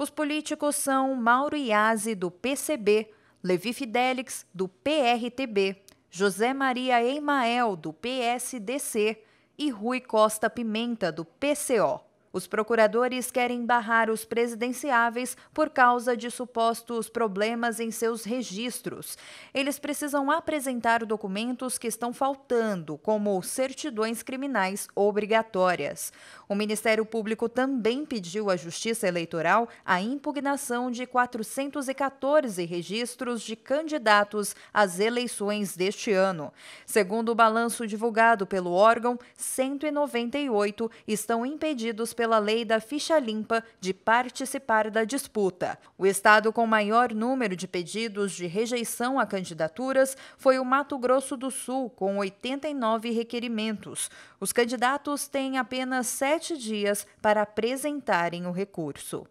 Os políticos são Mauro Iazzi, do PCB, Levi Fidelix, do PRTB, José Maria Eimael, do PSDC e Rui Costa Pimenta, do PCO. Os procuradores querem barrar os presidenciáveis por causa de supostos problemas em seus registros. Eles precisam apresentar documentos que estão faltando, como certidões criminais obrigatórias. O Ministério Público também pediu à Justiça Eleitoral a impugnação de 414 registros de candidatos às eleições deste ano. Segundo o balanço divulgado pelo órgão, 198 estão impedidos pela lei da ficha limpa de participar da disputa. O estado com maior número de pedidos de rejeição a candidaturas foi o Mato Grosso do Sul, com 89 requerimentos. Os candidatos têm apenas sete dias para apresentarem o recurso.